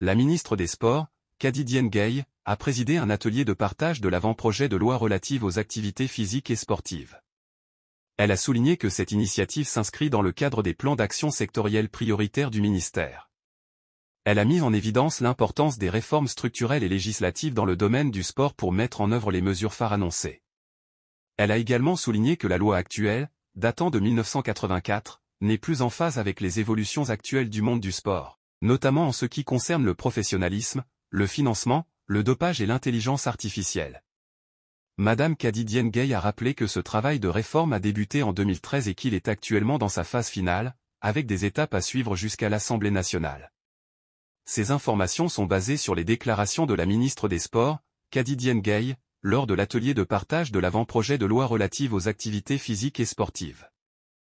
la ministre des Sports, Kadidienne Gay, a présidé un atelier de partage de l'avant-projet de loi relative aux activités physiques et sportives. Elle a souligné que cette initiative s'inscrit dans le cadre des plans d'action sectoriels prioritaires du ministère. Elle a mis en évidence l'importance des réformes structurelles et législatives dans le domaine du sport pour mettre en œuvre les mesures phares annoncées. Elle a également souligné que la loi actuelle, datant de 1984, n'est plus en phase avec les évolutions actuelles du monde du sport notamment en ce qui concerne le professionnalisme, le financement, le dopage et l'intelligence artificielle. Madame kadidien Gay a rappelé que ce travail de réforme a débuté en 2013 et qu'il est actuellement dans sa phase finale, avec des étapes à suivre jusqu'à l'Assemblée nationale. Ces informations sont basées sur les déclarations de la ministre des Sports, kadidien Gay, lors de l'atelier de partage de l'avant-projet de loi relative aux activités physiques et sportives.